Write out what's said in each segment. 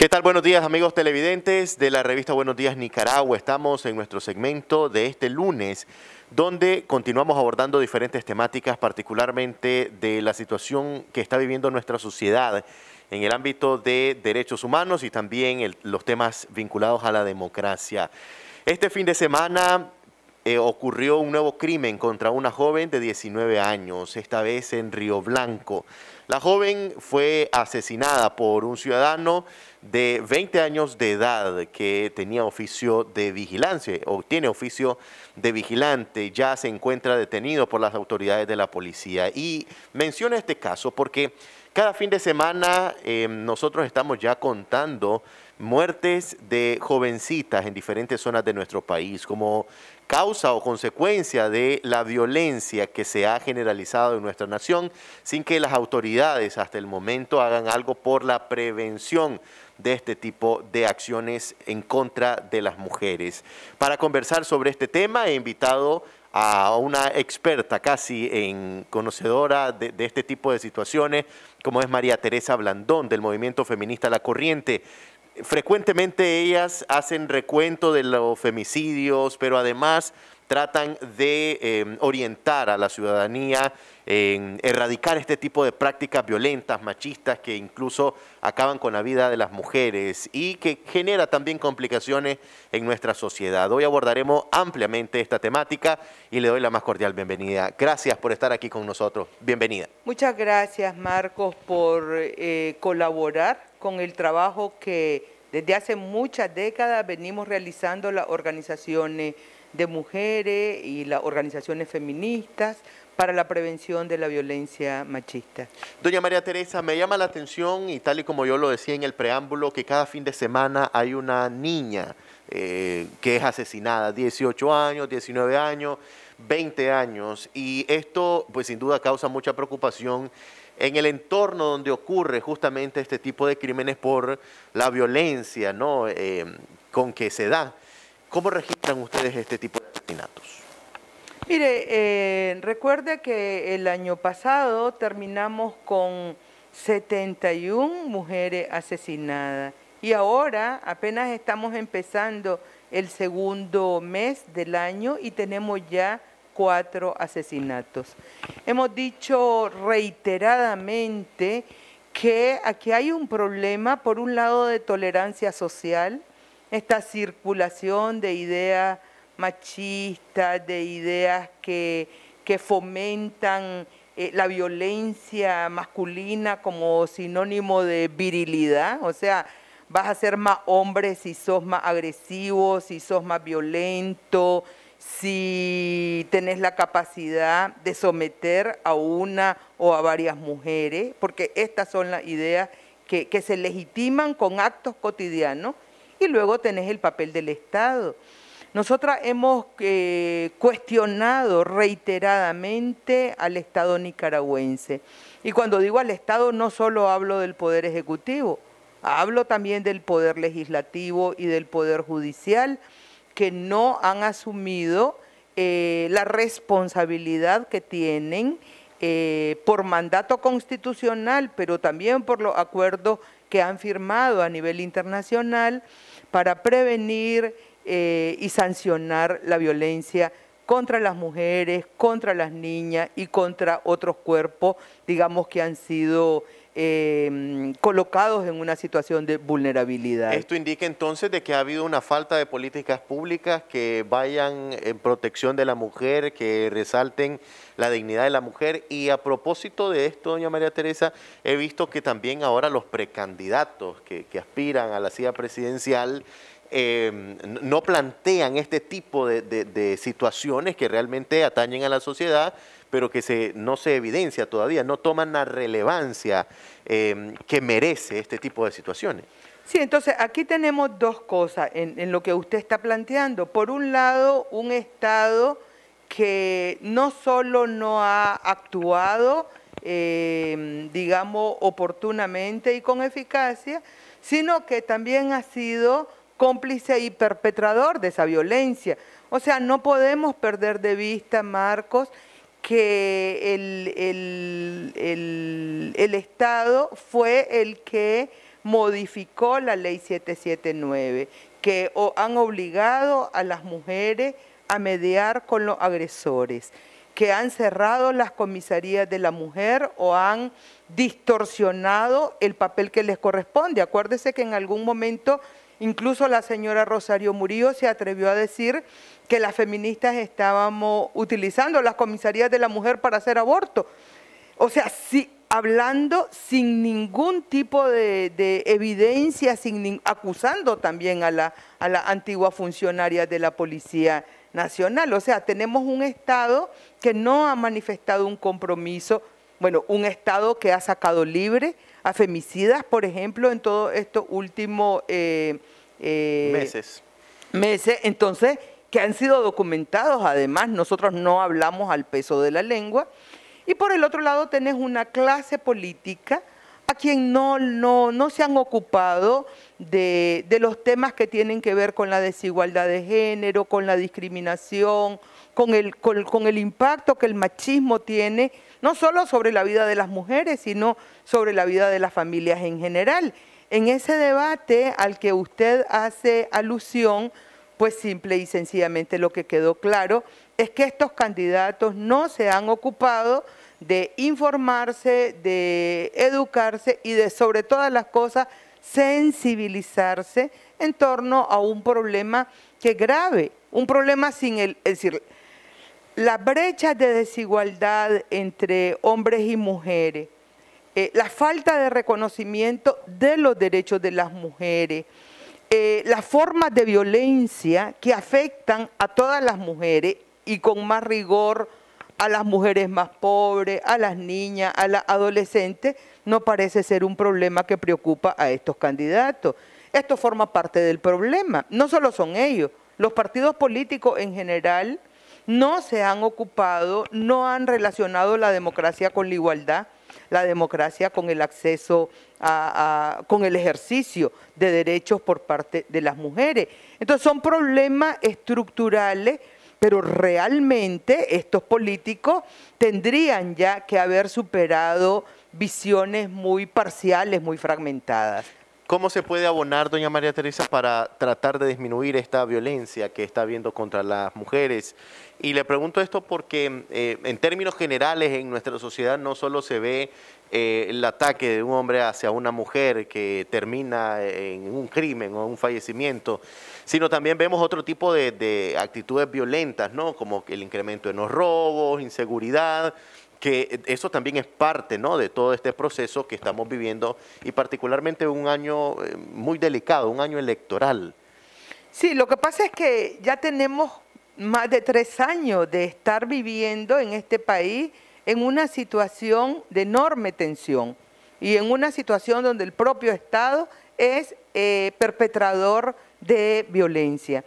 ¿Qué tal? Buenos días amigos televidentes de la revista Buenos Días Nicaragua. Estamos en nuestro segmento de este lunes donde continuamos abordando diferentes temáticas, particularmente de la situación que está viviendo nuestra sociedad en el ámbito de derechos humanos y también los temas vinculados a la democracia. Este fin de semana eh, ocurrió un nuevo crimen contra una joven de 19 años, esta vez en Río Blanco. La joven fue asesinada por un ciudadano de 20 años de edad que tenía oficio de vigilancia o tiene oficio de vigilante. Ya se encuentra detenido por las autoridades de la policía. Y menciona este caso porque cada fin de semana em, nosotros estamos ya contando muertes de jovencitas en diferentes zonas de nuestro país, como causa o consecuencia de la violencia que se ha generalizado en nuestra nación, sin que las autoridades hasta el momento hagan algo por la prevención de este tipo de acciones en contra de las mujeres. Para conversar sobre este tema he invitado a una experta casi en conocedora de, de este tipo de situaciones, como es María Teresa Blandón del Movimiento Feminista La Corriente frecuentemente ellas hacen recuento de los femicidios, pero además tratan de eh, orientar a la ciudadanía en erradicar este tipo de prácticas violentas, machistas, que incluso acaban con la vida de las mujeres y que genera también complicaciones en nuestra sociedad. Hoy abordaremos ampliamente esta temática y le doy la más cordial bienvenida. Gracias por estar aquí con nosotros. Bienvenida. Muchas gracias, Marcos, por eh, colaborar con el trabajo que desde hace muchas décadas venimos realizando las organizaciones de mujeres y las organizaciones feministas para la prevención de la violencia machista. Doña María Teresa, me llama la atención y tal y como yo lo decía en el preámbulo, que cada fin de semana hay una niña eh, que es asesinada, 18 años, 19 años, 20 años, y esto pues sin duda causa mucha preocupación en el entorno donde ocurre justamente este tipo de crímenes por la violencia ¿no? Eh, con que se da. ¿Cómo registran ustedes este tipo de asesinatos? Mire, eh, recuerde que el año pasado terminamos con 71 mujeres asesinadas y ahora apenas estamos empezando el segundo mes del año y tenemos ya cuatro asesinatos. Hemos dicho reiteradamente que aquí hay un problema, por un lado, de tolerancia social, esta circulación de ideas machistas, de ideas que, que fomentan eh, la violencia masculina como sinónimo de virilidad, o sea, vas a ser más hombre si sos más agresivo, si sos más violento, si tenés la capacidad de someter a una o a varias mujeres, porque estas son las ideas que, que se legitiman con actos cotidianos, y luego tenés el papel del Estado. Nosotras hemos eh, cuestionado reiteradamente al Estado nicaragüense. Y cuando digo al Estado no solo hablo del Poder Ejecutivo, hablo también del Poder Legislativo y del Poder Judicial, que no han asumido eh, la responsabilidad que tienen eh, por mandato constitucional, pero también por los acuerdos que han firmado a nivel internacional para prevenir eh, y sancionar la violencia contra las mujeres, contra las niñas y contra otros cuerpos, digamos, que han sido em, colocados en una situación de vulnerabilidad. Esto indica entonces de que ha habido una falta de políticas públicas que vayan en protección de la mujer, que resalten la dignidad de la mujer. Y a propósito de esto, doña María Teresa, he visto que también ahora los precandidatos que, aspiran a la silla presidencial Em, no plantean este tipo de, situaciones que realmente atañen a la sociedad, pero que se, no se evidencia todavía, no toman la relevancia em, que merece este tipo de situaciones. Sí, entonces aquí tenemos dos cosas en, lo que usted está planteando. Por un lado, un Estado que no solo no ha actuado, em, digamos, oportunamente y con eficacia, sino que también ha sido cómplice y perpetrador de esa violencia. O sea, no podemos perder de vista, Marcos, que el, Estado fue el que modificó la ley 779, que han obligado a las mujeres a mediar con los agresores, que han cerrado las comisarías de la mujer o han distorsionado el papel que les corresponde. Acuérdese que en algún momento Incluso la señora Rosario Murillo se atrevió a decir que las feministas estábamos utilizando las comisarías de la mujer para hacer aborto. O sea, hablando sin ningún tipo de, evidencia, sin, acusando también a la antigua funcionaria de la Policía Nacional. O sea, tenemos un Estado que no ha manifestado un compromiso bueno, un Estado que ha sacado libre a femicidas, por ejemplo, en todos estos últimos eh, eh, meses. Meses, entonces, que han sido documentados, además, nosotros no hablamos al peso de la lengua. Y por el otro lado tenés una clase política a quien no, se han ocupado de, los temas que tienen que ver con la desigualdad de género, con la discriminación, con el, con el, impacto que el machismo tiene, no solo sobre la vida de las mujeres, sino sobre la vida de las familias en general. En ese debate al que usted hace alusión, pues simple y sencillamente lo que quedó claro es que estos candidatos no se han ocupado de informarse, de educarse y de sobre todas las cosas sensibilizarse en torno a un problema que es grave, un problema sin el, es decir, la brecha de desigualdad entre hombres y mujeres, eh, la falta de reconocimiento de los derechos de las mujeres, eh, las formas de violencia que afectan a todas las mujeres y con más rigor a las mujeres más pobres, a las niñas, a las adolescentes, no parece ser un problema que preocupa a estos candidatos. Esto forma parte del problema. No solo son ellos, los partidos políticos en general no se han ocupado, no han relacionado la democracia con la igualdad, la democracia con el acceso a, con el ejercicio de derechos por parte de las mujeres. Entonces son problemas estructurales pero realmente estos políticos tendrían ya que haber superado visiones muy parciales, muy fragmentadas. ¿Cómo se puede abonar, doña María Teresa, para tratar de disminuir esta violencia que está habiendo contra las mujeres? Y le pregunto esto porque eh, en términos generales en nuestra sociedad no solo se ve eh, el ataque de un hombre hacia una mujer que termina en un crimen o un fallecimiento, sino también vemos otro tipo de, actitudes violentas, ¿no? Como el incremento de los robos, inseguridad, que eso también es parte ¿no? de todo este proceso que estamos viviendo y particularmente un año eh, muy delicado, un año electoral. Sí, lo que pasa es que ya tenemos más de tres años de estar viviendo en este país en una situación de enorme tensión y en una situación donde el propio Estado es eh, perpetrador de violencia.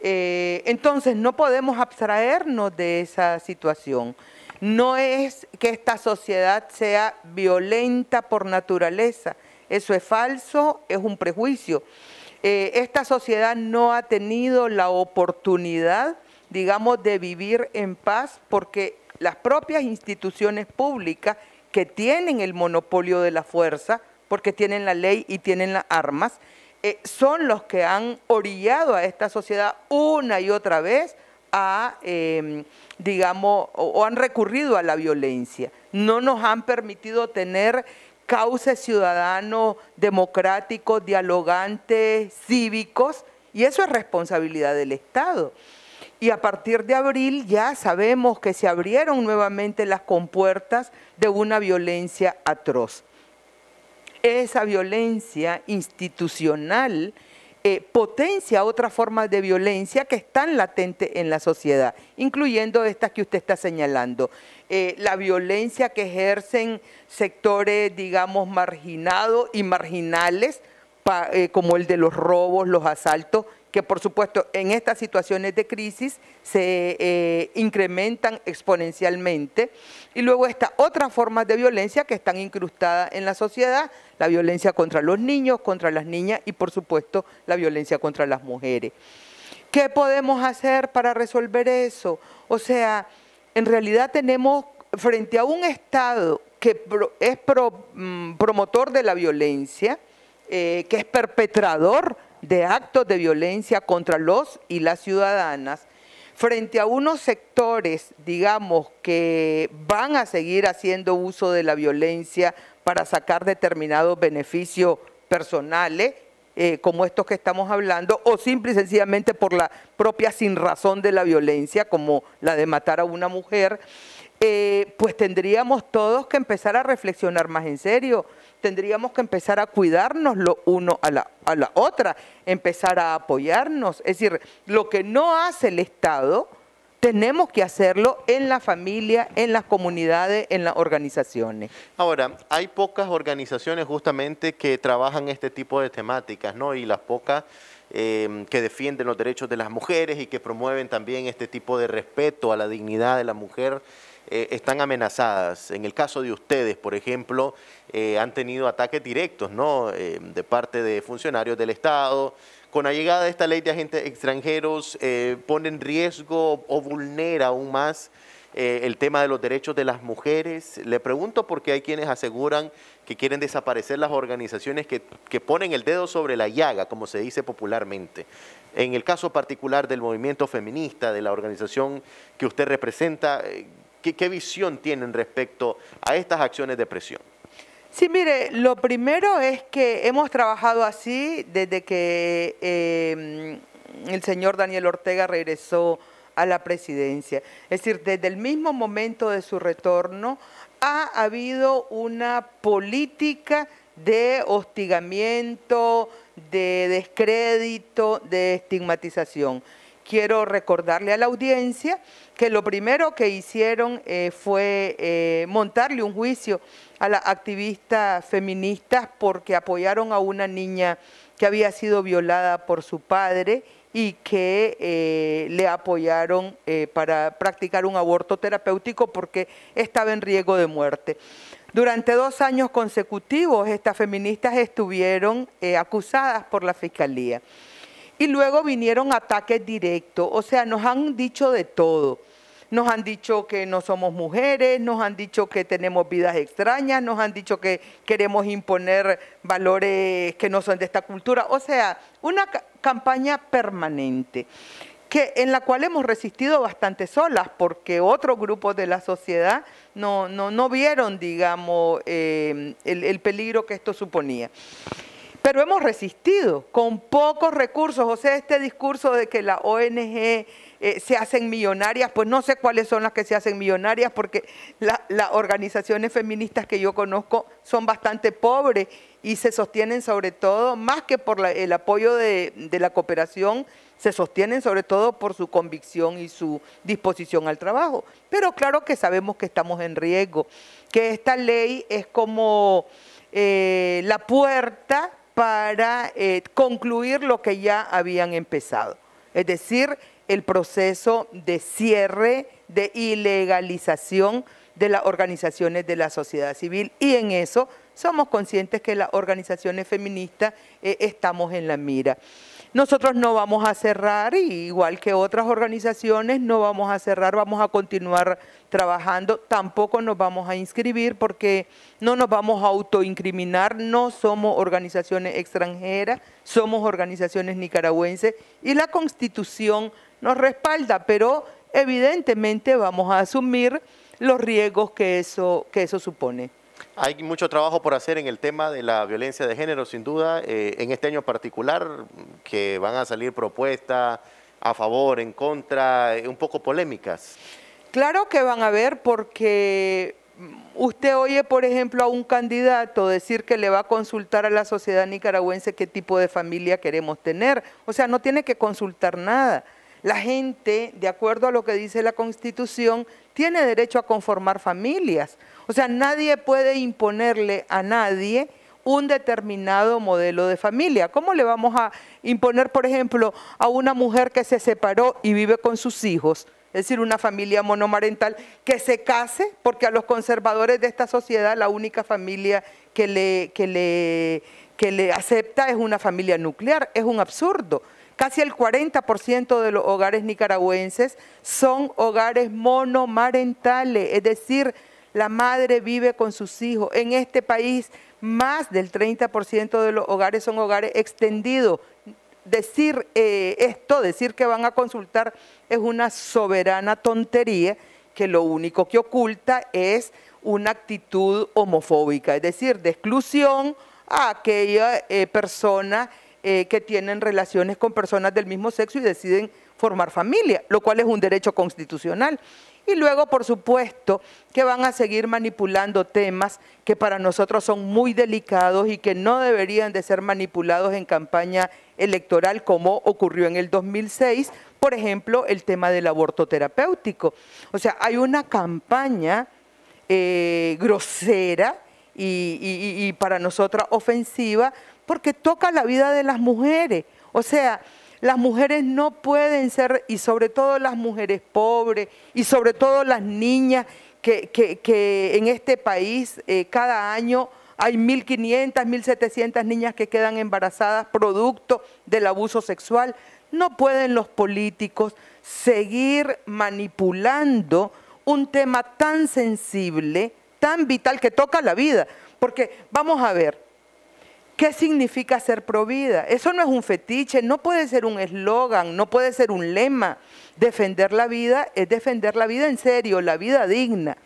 Eh, entonces, no podemos abstraernos de esa situación. No es que esta sociedad sea violenta por naturaleza. Eso es falso, es un prejuicio. Eh, esta sociedad no ha tenido la oportunidad, digamos, de vivir en paz porque las propias instituciones públicas que tienen el monopolio de la fuerza, porque tienen la ley y tienen las armas, eh, son los que han orillado a esta sociedad una y otra vez a, em, digamos, o, o han recurrido a la violencia. No nos han permitido tener cauces ciudadanos democráticos, dialogantes, cívicos, y eso es responsabilidad del Estado y a partir de abril ya sabemos que se abrieron nuevamente las compuertas de una violencia atroz. Esa violencia institucional eh, potencia otras formas de violencia que están latentes en la sociedad, incluyendo estas que usted está señalando. Eh, la violencia que ejercen sectores, digamos, marginados y marginales, eh, como el de los robos, los asaltos que por supuesto en estas situaciones de crisis se eh, incrementan exponencialmente. Y luego está otras formas de violencia que están incrustadas en la sociedad, la violencia contra los niños, contra las niñas y por supuesto la violencia contra las mujeres. ¿Qué podemos hacer para resolver eso? O sea, en realidad tenemos frente a un Estado que es mm, promotor de la violencia, eh, que es perpetrador de actos de violencia contra los y las ciudadanas frente a unos sectores, digamos, que van a seguir haciendo uso de la violencia para sacar determinados beneficios personales, eh, como estos que estamos hablando, o simple y sencillamente por la propia sin razón de la violencia, como la de matar a una mujer, eh, pues tendríamos todos que empezar a reflexionar más en serio, tendríamos que empezar a cuidarnos lo uno a la, a la otra, empezar a apoyarnos. Es decir, lo que no hace el Estado, tenemos que hacerlo en la familia, en las comunidades, en las organizaciones. Ahora, hay pocas organizaciones justamente que trabajan este tipo de temáticas, ¿no? Y las pocas em, que defienden los derechos de las mujeres y que promueven también este tipo de respeto a la dignidad de la mujer eh, están amenazadas. En el caso de ustedes, por ejemplo, eh, han tenido ataques directos ¿no? Eh, de parte de funcionarios del Estado. Con la llegada de esta ley de agentes extranjeros, ¿ponen riesgo o vulnera aún más el tema de los derechos de las mujeres. Le pregunto porque hay quienes aseguran que quieren desaparecer las organizaciones que, que ponen el dedo sobre la llaga, como se dice popularmente. En el caso particular del movimiento feminista, de la organización que usted representa, ¿Qué, visión tienen respecto a estas acciones de presión? Sí, mire, lo primero es que hemos trabajado así desde que em, el señor Daniel Ortega regresó a la presidencia. Es decir, desde el mismo momento de su retorno ha habido una política de hostigamiento, de descrédito, de estigmatización quiero recordarle a la audiencia que lo primero que hicieron eh, fue eh, montarle un juicio a las activistas feministas porque apoyaron a una niña que había sido violada por su padre y que eh, le apoyaron para practicar un aborto terapéutico porque estaba en riesgo de muerte. Durante dos años consecutivos, estas feministas estuvieron acusadas por la Fiscalía. Y luego vinieron ataques directos, o sea, nos han dicho de todo. Nos han dicho que no somos mujeres, nos han dicho que tenemos vidas extrañas, nos han dicho que queremos imponer valores que no son de esta cultura. O sea, una campaña permanente. Que, en la cual hemos resistido bastante solas, porque otros grupos de la sociedad no, no, vieron, digamos, eh, el peligro que esto suponía. Pero hemos resistido con pocos recursos. O sea, este discurso de que las ONG eh, se hacen millonarias, pues no sé cuáles son las que se hacen millonarias, porque las organizaciones feministas que yo conozco son bastante pobres y se sostienen sobre todo, más que por el apoyo de, la cooperación, se sostienen sobre todo por su convicción y su disposición al trabajo. Pero claro que sabemos que estamos en riesgo, que esta ley es como eh, la puerta para eh, concluir lo que ya habían empezado, es decir, el proceso de cierre, de ilegalización de las organizaciones de la sociedad civil y en eso somos conscientes que las organizaciones feministas eh, estamos en la mira. Nosotros no vamos a cerrar, igual que otras organizaciones, no vamos a cerrar, vamos a continuar trabajando. Tampoco nos vamos a inscribir porque no nos vamos a autoincriminar, no somos organizaciones extranjeras, somos organizaciones nicaragüenses y la Constitución nos respalda, pero evidentemente vamos a asumir los riesgos que eso, que eso supone. Hay mucho trabajo por hacer en el tema de la violencia de género, sin duda, eh, en este año particular, que van a salir propuestas a favor, en contra, eh, un poco polémicas. Claro que van a haber, porque mm, usted oye, por ejemplo, a un candidato decir que le va a consultar a la sociedad nicaragüense qué tipo de familia queremos tener. O sea, no tiene que consultar nada. La gente, de acuerdo a lo que dice la Constitución, tiene derecho a conformar familias. O sea, nadie puede imponerle a nadie un determinado modelo de familia. ¿Cómo le vamos a imponer, por ejemplo, a una mujer que se separó y vive con sus hijos? es decir, una familia monomarental, que se case, porque a los conservadores de esta sociedad la única familia que le, que le, acepta es una familia nuclear. Es un absurdo. Casi el 40% de los hogares nicaragüenses son hogares monomarentales, es decir, la madre vive con sus hijos. En este país, más del 30% de los hogares son hogares extendidos. Decir eh, esto, decir que van a consultar, es una soberana tontería que lo único que oculta es una actitud homofóbica, es decir, de exclusión a aquella eh, persona eh, que tienen relaciones con personas del mismo sexo y deciden formar familia, lo cual es un derecho constitucional. Y luego, por supuesto, que van a seguir manipulando temas que para nosotros son muy delicados y que no deberían de ser manipulados en campaña electoral como ocurrió en el 2006, por ejemplo, el tema del aborto terapéutico. O sea, hay una campaña eh, grosera y, para nosotras ofensiva porque toca la vida de las mujeres. O sea, las mujeres no pueden ser, y sobre todo las mujeres pobres, y sobre todo las niñas que, en este país eh, cada año hay 1.500, 1.700 niñas que quedan embarazadas producto del abuso sexual. No pueden los políticos seguir manipulando un tema tan sensible, tan vital, que toca la vida. Porque vamos a ver, ¿Qué significa ser provida? Eso no es un fetiche, no puede ser un eslogan, no puede ser un lema. Defender la vida es defender la vida en serio, la vida digna.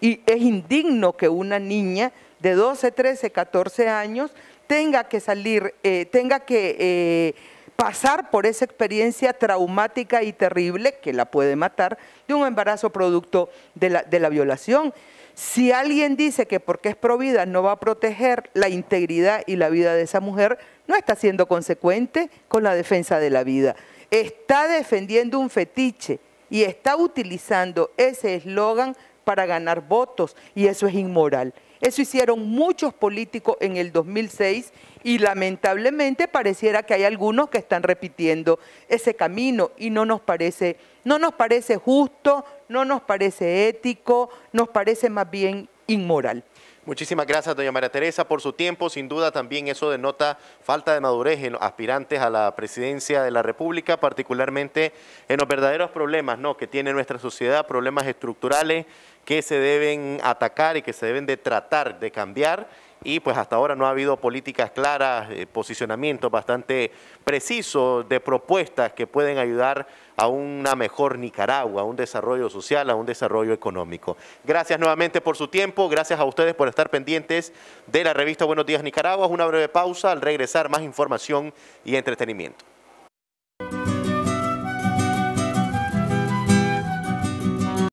Y es indigno que una niña de 12, 13, 14 años tenga que salir, eh, tenga que eh, pasar por esa experiencia traumática y terrible que la puede matar de un embarazo producto de la, de la violación. Si alguien dice que porque es provida no va a proteger la integridad y la vida de esa mujer, no está siendo consecuente con la defensa de la vida. Está defendiendo un fetiche y está utilizando ese eslogan para ganar votos y eso es inmoral. Eso hicieron muchos políticos en el 2006 y lamentablemente pareciera que hay algunos que están repitiendo ese camino y no nos parece, no nos parece justo, no nos parece ético, nos parece más bien inmoral. Muchísimas gracias, doña María Teresa, por su tiempo. Sin duda también eso denota falta de madurez en los aspirantes a la presidencia de la República, particularmente en los verdaderos problemas ¿no? que tiene nuestra sociedad, problemas estructurales que se deben atacar y que se deben de tratar de cambiar y pues hasta ahora no ha habido políticas claras, posicionamiento eh, posicionamientos bastante preciso de propuestas que pueden ayudar a una mejor Nicaragua, a un desarrollo social, a un desarrollo económico. Gracias nuevamente por su tiempo, gracias a ustedes por estar pendientes de la revista Buenos Días Nicaragua. Una breve pausa, al regresar más información y entretenimiento.